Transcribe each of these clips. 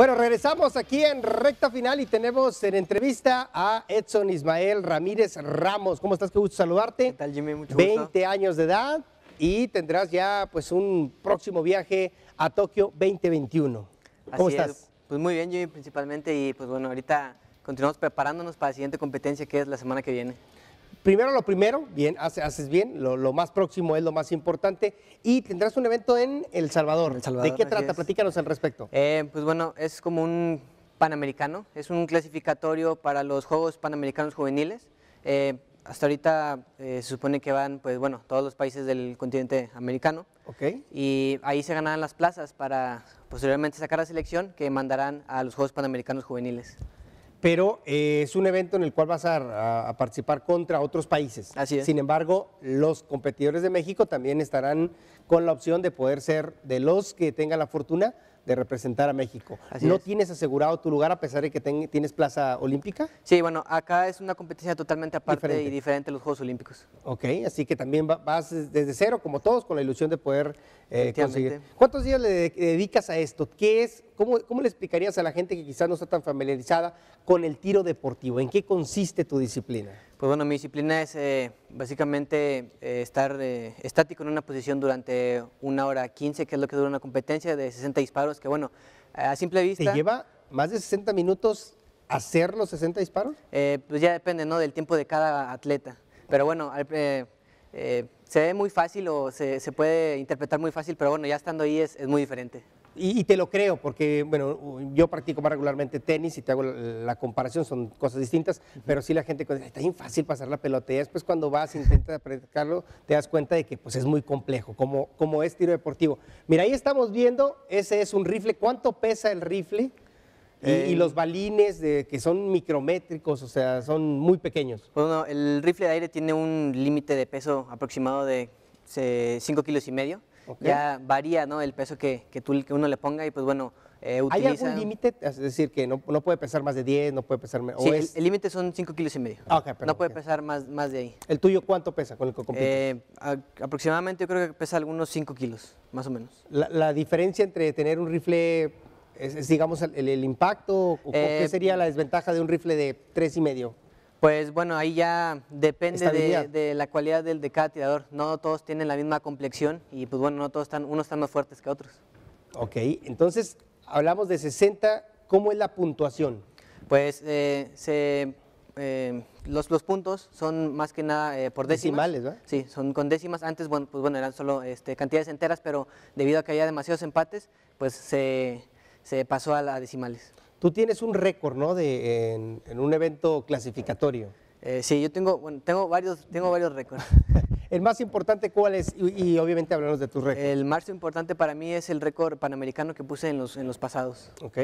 Bueno, regresamos aquí en recta final y tenemos en entrevista a Edson Ismael Ramírez Ramos. ¿Cómo estás? Qué gusto saludarte. ¿Qué tal, Jimmy? Mucho 20 años de edad y tendrás ya pues un próximo viaje a Tokio 2021. ¿Cómo estás? Pues muy bien, Jimmy, principalmente. Y pues bueno, ahorita continuamos preparándonos para la siguiente competencia que es la semana que viene primero lo primero, bien, haces, bien, lo, más próximo es lo más importante. Y tendrás un evento en El Salvador. ¿De qué trata? Platícanos al respecto. Eh, pues bueno, es como un panamericano, es un clasificatorio para los Juegos Panamericanos Juveniles. Eh, hasta ahorita eh, se supone que van, pues bueno, todos los países del continente americano. Ok. Y ahí se ganarán las plazas para posteriormente sacar la selección que mandarán a los Juegos Panamericanos Juveniles pero eh, es un evento en el cual vas a, participar contra otros países. Así es. Sin embargo, los competidores de México también estarán con la opción de poder ser de los que tengan la fortuna de representar a México. Así ¿No tienes asegurado tu lugar a pesar de que tienes plaza olímpica? Sí, bueno, acá es una competencia totalmente aparte y diferente a los Juegos Olímpicos. Ok, así que también vas desde cero, como todos, con la ilusión de poder eh, conseguir. ¿Cuántos días le dedicas a esto? ¿Qué es ¿Cómo, ¿Cómo le explicarías a la gente que quizás no está tan familiarizada con el tiro deportivo? ¿En qué consiste tu disciplina? Pues bueno, mi disciplina es eh, básicamente eh, estar eh, estático en una posición durante una hora 15, que es lo que dura una competencia de 60 disparos, que bueno, a simple vista... ¿Te lleva más de 60 minutos hacer los 60 disparos? pues ya depende, ¿no? Del tiempo de cada atleta. Pero bueno, se ve muy fácil o se, se, puede interpretar muy fácil, pero bueno, ya estando ahí es muy diferente. Y, te lo creo, porque bueno, yo practico más regularmente tenis y te hago la, comparación, son cosas distintas, pero sí la gente dice, está bien fácil pasar la pelota. Y después cuando vas, intentas practicarlo, te das cuenta de que pues, es muy complejo, como, como es tiro deportivo. Mira, ahí estamos viendo, ese es un rifle. ¿Cuánto pesa el rifle? y, eh, los balines de, que son micrométricos, o sea, son muy pequeños. Bueno, el rifle de aire tiene un límite de peso aproximado de 5 kilos y medio. Ya varía, El peso que, uno le ponga y pues bueno, eh, utiliza... ¿Hay algún límite? Es decir, que no, puede pesar más de 10, no puede pesar menos. Sí, el límite son 5 kilos y medio. Ah, no puede pesar más, de ahí. ¿El tuyo cuánto pesa con el que eh, aproximadamente yo creo que pesa algunos 5 kilos, más o menos. La, diferencia entre tener un rifle, es, digamos, el, impacto, o, ¿qué eh, sería la desventaja de un rifle de tres y medio? Pues bueno, ahí ya depende de, la cualidad del, de cada tirador. No todos tienen la misma complexión y pues bueno, no todos están, unos están más fuertes que otros. Ok, entonces hablamos de 60, ¿cómo es la puntuación? Pues eh, eh, los, puntos son más que nada eh, por décimas. Decimales, ¿verdad? Sí, son con décimas. Antes, bueno, pues bueno, eran solo este, cantidades enteras, pero debido a que había demasiados empates, pues se, pasó a decimales. Tú tienes un récord, ¿no? De, en, un evento clasificatorio. Eh, sí, yo tengo, bueno, tengo varios, tengo varios récords. ¿El más importante cuál es? Y, obviamente hablamos de tus récords. El más importante para mí es el récord panamericano que puse en los, en los pasados. Ok.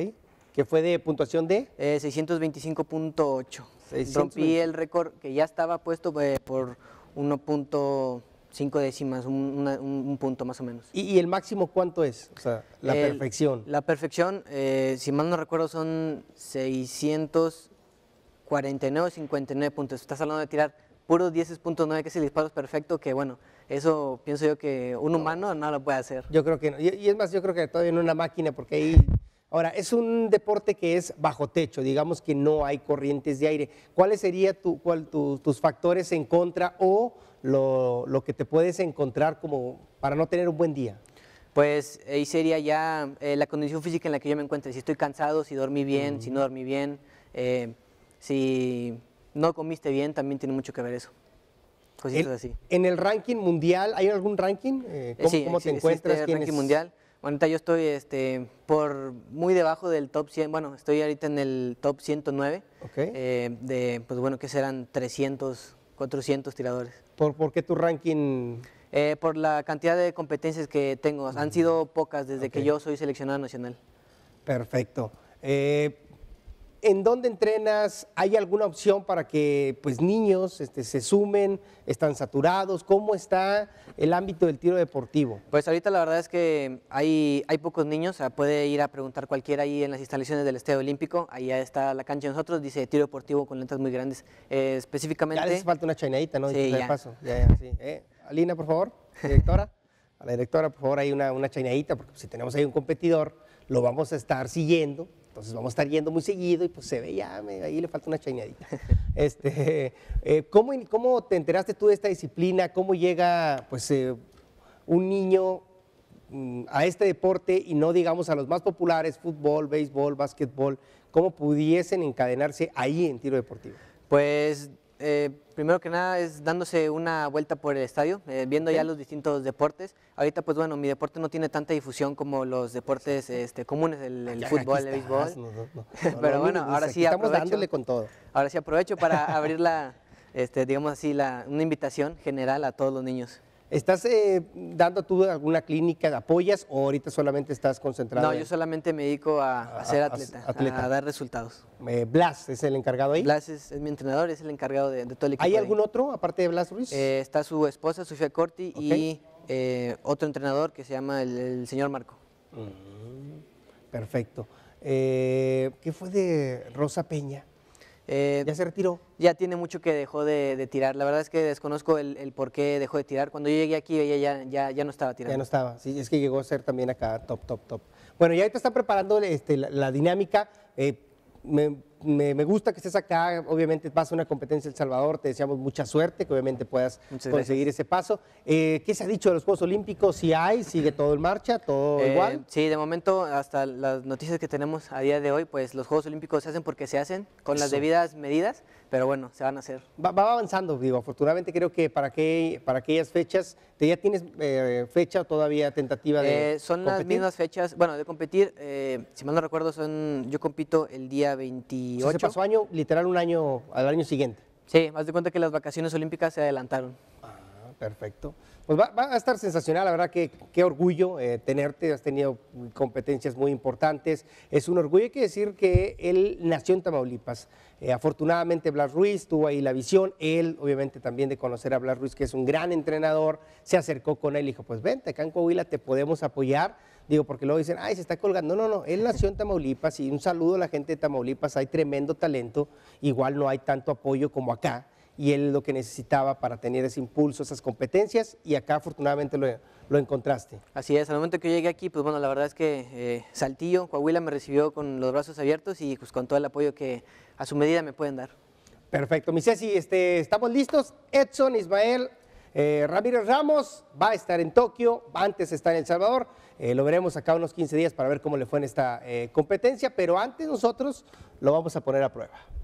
¿Que fue de puntuación de? 625.8. Eh, Rompí el récord que ya estaba puesto eh, por 1 cinco décimas, un, punto más o menos. ¿Y, el máximo cuánto es? O sea, la perfección. La perfección, eh, si mal no recuerdo, son 649, 59 puntos. Estás hablando de tirar puros 10.9, que es el disparo perfecto, que bueno, eso pienso yo que un humano no lo puede hacer. Yo creo que no. Y, es más, yo creo que todavía en una máquina, porque ahí... Ahora, es un deporte que es bajo techo, digamos que no hay corrientes de aire. ¿Cuáles serían tu, cuál, tus factores en contra o lo, lo que te puedes encontrar como para no tener un buen día? Pues ahí sería ya eh, la condición física en la que yo me encuentro. Si estoy cansado, si dormí bien, si no dormí bien, eh, si no comiste bien, también tiene mucho que ver eso. Cositas así. ¿En el ranking mundial, hay algún ranking? Eh, ¿Cómo, te encuentras? el ranking mundial. Bueno, ahorita yo estoy este, por muy debajo del top 100, bueno, estoy ahorita en el top 109, eh, de, pues bueno, que serán 300, 400 tiradores. ¿Por, qué tu ranking? Eh, por la cantidad de competencias que tengo. Han sido pocas desde que yo soy seleccionado nacional. Perfecto. Eh, ¿En dónde entrenas? ¿Hay alguna opción para que pues, niños este, se sumen? ¿Están saturados? ¿Cómo está el ámbito del tiro deportivo? Pues ahorita la verdad es que hay, hay pocos niños. O sea, puede ir a preguntar cualquiera ahí en las instalaciones del Estadio Olímpico. Ahí está la cancha de nosotros. Dice tiro deportivo con lentas muy grandes. Eh, específicamente... Ya les falta una chainadita, ¿no? Sí, ya. Paso. sí. Eh, Alina, por favor, directora. a la directora, por favor, hay una, una chainadita, porque si tenemos ahí un competidor, lo vamos a estar siguiendo entonces vamos a estar yendo muy seguido y pues se ve ya, ahí le falta una chañadita. este, eh, ¿cómo, te enteraste tú de esta disciplina? ¿Cómo llega pues, eh, un niño mm, a este deporte y no digamos a los más populares, fútbol, béisbol, básquetbol? ¿Cómo pudiesen encadenarse ahí en tiro deportivo? Pues eh, primero que nada es dándose una vuelta por el estadio, eh, viendo ya los distintos deportes. Ahorita, pues bueno, mi deporte no tiene tanta difusión como los deportes este, comunes, el, ah, fútbol, el béisbol. Ah, Pero bueno, ahora pues, sí estamos dándole con todo. Ahora sí aprovecho para abrir la, este, digamos así, la, una invitación general a todos los niños. ¿Estás eh, dando tú alguna clínica, de apoyas o ahorita solamente estás concentrado? No, yo solamente me dedico a, ser atleta, a, dar resultados. Eh, Blas es el encargado ahí. Blas es, mi entrenador, es el encargado de, todo el equipo. ¿Hay algún otro aparte de Blas Ruiz? Eh, está su esposa, Sofía Corti, y otro entrenador que se llama el, señor Marco. Mm, perfecto. ¿Qué fue de Rosa Peña? Eh, ¿Ya se retiró? Ya tiene mucho que dejó de, tirar. La verdad es que desconozco el, por qué dejó de tirar. Cuando yo llegué aquí, ella ya, ya, ya, no estaba tirando. Ya no estaba, sí, es que llegó a ser también acá top, top, top. Bueno, ya ahorita está preparando este, la, dinámica. Eh, me, me, gusta que estés acá. Obviamente vas a una competencia en El Salvador. Te deseamos mucha suerte, que obviamente puedas conseguir ese paso. Eh, ¿Qué se ha dicho de los Juegos Olímpicos? Si hay, sigue todo en marcha, todo eh, igual. Sí, de momento, hasta las noticias que tenemos a día de hoy, pues los Juegos Olímpicos se hacen porque se hacen, con las debidas medidas, pero bueno, se van a hacer. Va, avanzando, digo. Afortunadamente creo que para, para aquellas fechas, ¿ya tienes eh, fecha todavía tentativa de Son las mismas fechas, bueno, de competir, si mal no recuerdo, son yo compito el día 21 y se pasó año, literal un año al año siguiente. Sí, más de cuenta que las vacaciones olímpicas se adelantaron. Perfecto. Pues va, a estar sensacional, la verdad que qué orgullo eh, tenerte, has tenido competencias muy importantes. Es un orgullo, hay que decir que él nació en Tamaulipas. Eh, afortunadamente Blas Ruiz tuvo ahí la visión, él obviamente también de conocer a Blas Ruiz, que es un gran entrenador, se acercó con él y dijo, pues vente, acá en Coahuila te podemos apoyar. Digo, porque luego dicen, ay, se está colgando. No, no, no, él nació en Tamaulipas y un saludo a la gente de Tamaulipas, hay tremendo talento, igual no hay tanto apoyo como acá y él lo que necesitaba para tener ese impulso, esas competencias, y acá afortunadamente lo, encontraste. Así es, al momento que llegué aquí, pues bueno, la verdad es que eh, Saltillo, Coahuila me recibió con los brazos abiertos y pues con todo el apoyo que a su medida me pueden dar. Perfecto, mi Ceci, este, estamos listos. Edson, Ismael, eh, Ramírez Ramos va a estar en Tokio, antes está en El Salvador. Eh, lo veremos acá unos 15 días para ver cómo le fue en esta eh, competencia, pero antes nosotros lo vamos a poner a prueba.